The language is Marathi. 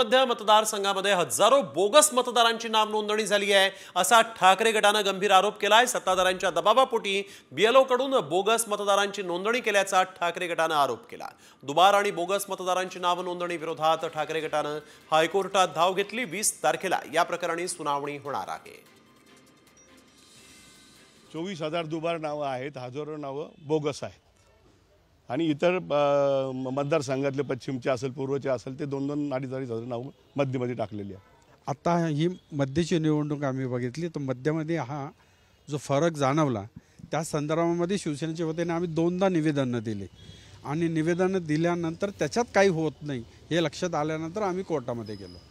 मध्य मतदारसंघामध्ये हजारो बोगस मतदारांची नाम नोंदणी झाली आहे असा ठाकरे गटानं गंभीर आरोप केलाय आहे सत्ताधाऱ्यांच्या दबावापोटी कडून बोगस मतदारांची नोंदणी केल्याचा ठाकरे गटानं आरोप केला दुबार आणि बोगस मतदारांची नाव नोंदणी विरोधात ठाकरे गटानं हायकोर्टात धाव घेतली वीस तारखेला या प्रकरणी सुनावणी होणार आहे चोवीस हजार दुबार नावं आहेत हजारो नावं बोगस आहेत आणि इतर मतदारसंघातले पश्चिमचे असेल पूर्वचे असेल ते दोन दोन अडीच अडीच हजार मध्यमध्ये टाकलेली आहे आता ही मध्यची निवडणूक आम्ही बघितली तर मध्यमध्ये हा जो फरक जाणवला त्या संदर्भामध्ये शिवसेनेच्या वतीने आम्ही दोनदा निवेदनं दिले आणि निवेदनं दिल्यानंतर त्याच्यात काही होत नाही हे लक्षात आल्यानंतर आम्ही कोर्टामध्ये गेलो